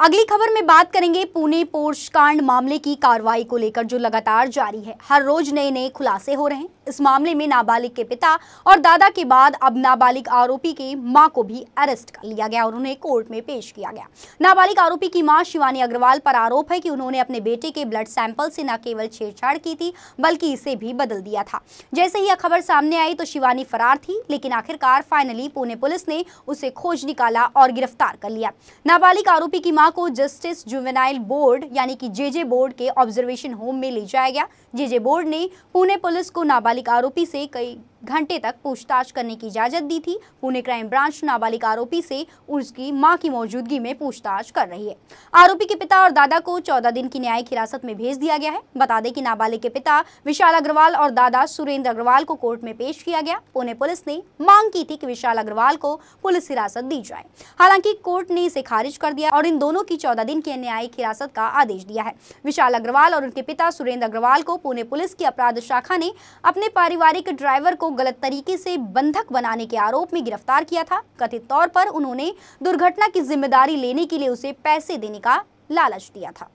अगली खबर में बात करेंगे पुणे पोर्श कांड मामले की कार्रवाई को लेकर जो लगातार जारी है हर रोज नए नए खुलासे हो रहे हैं इस मामले में नाबालिग के पिता और दादा के बाद अब नाबालिग आरोपी की मां को भी अरेस्ट कर लिया गया और उन्हें कोर्ट में पेश किया गया नाबालिग आरोपी की मां शिवानी अग्रवाल पर आरोप है कि उन्होंने अपने बेटे के ब्लड सैंपल से न केवल छेड़छाड़ की थी बल्कि इसे भी बदल दिया था जैसे ही यह खबर सामने आई तो शिवानी फरार थी लेकिन आखिरकार फाइनली पुणे पुलिस ने उसे खोज निकाला और गिरफ्तार कर लिया नाबालिग आरोपी की माँ को जस्टिस जुवेनाइल बोर्ड यानी कि जेजे बोर्ड के ऑब्जर्वेशन होम में ले जाया गया जेजे बोर्ड ने पुणे पुलिस को नाबालिग नाबालिग आरोपी से कई घंटे तक पूछताछ करने की इजाजत दी थी पुणे क्राइम ब्रांच नाबालिग आरोपी से उसकी मां की मौजूदगी में पूछताछ कर रही है आरोपी के पिता और दादा को चौदह दिन की न्यायिक हिरासत में भेज दिया गया है बता दें कि नाबालिग के पिता विशाल अग्रवाल और दादा सुरेंद्र अग्रवाल को कोर्ट में पेश किया गया पुणे पुलिस ने मांग की थी की विशाल अग्रवाल को पुलिस हिरासत दी जाए हालांकि कोर्ट ने इसे खारिज कर दिया और इन दोनों की चौदह दिन की न्यायिक हिरासत का आदेश दिया है विशाल अग्रवाल और उनके पिता सुरेंद्र अग्रवाल को पुणे पुलिस की अपराध शाखा ने अपने पारिवारिक ड्राइवर को गलत तरीके से बंधक बनाने के आरोप में गिरफ्तार किया था कथित तौर पर उन्होंने दुर्घटना की जिम्मेदारी लेने के लिए उसे पैसे देने का लालच दिया था